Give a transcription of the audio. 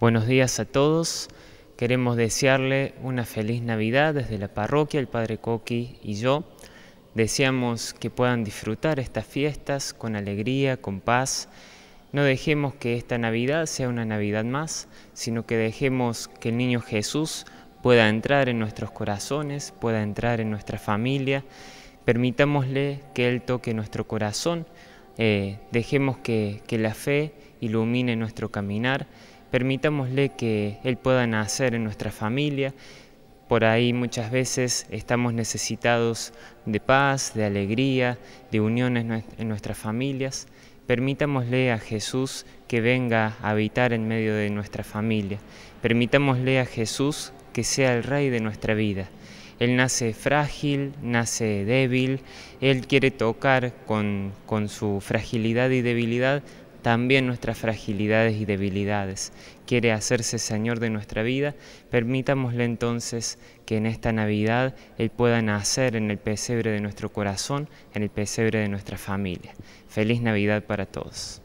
Buenos días a todos. Queremos desearle una feliz Navidad desde la parroquia, el Padre Coqui y yo. Deseamos que puedan disfrutar estas fiestas con alegría, con paz. No dejemos que esta Navidad sea una Navidad más, sino que dejemos que el niño Jesús pueda entrar en nuestros corazones, pueda entrar en nuestra familia. Permitámosle que Él toque nuestro corazón. Eh, dejemos que la fe ilumine nuestro caminar permitámosle que Él pueda nacer en nuestra familia. Por ahí muchas veces estamos necesitados de paz, de alegría, de uniones en nuestras familias. Permitámosle a Jesús que venga a habitar en medio de nuestra familia. Permitámosle a Jesús que sea el rey de nuestra vida. Él nace frágil, nace débil, Él quiere tocar con, con su fragilidad y debilidad también nuestras fragilidades y debilidades. Quiere hacerse Señor de nuestra vida. Permitámosle entonces que en esta Navidad Él pueda nacer en el pesebre de nuestro corazón, en el pesebre de nuestra familia. Feliz Navidad para todos.